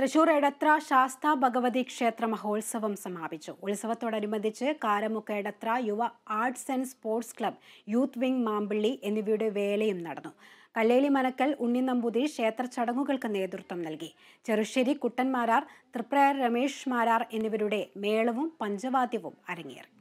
തൃശൂർ എടത്ര ശാസ്ത ഭഗവതി ക്ഷേത്ര മഹോത്സവം സമാപിച്ചു ഉത്സവത്തോടനുബന്ധിച്ച് Karamukka Edathra Yuva arts and sports club youth wing Mampilly എന്നിവയുടെ വേലയും നടന്നു കല്ലേലി മനക്കൽ ഉണ്ണി നമ്പൂതിരി ക്ഷേത്ര ചടങ്ങുകൾക്ക് നേതൃത്വം നൽകി ചെറുശ്ശേരി കുട്ടൻമാരാർ തൃപ്രയർ രമേഷ് മാരാർ എന്നിവരുടെ മേളവും പഞ്ചവാദ്യവും അരങ്ങേറി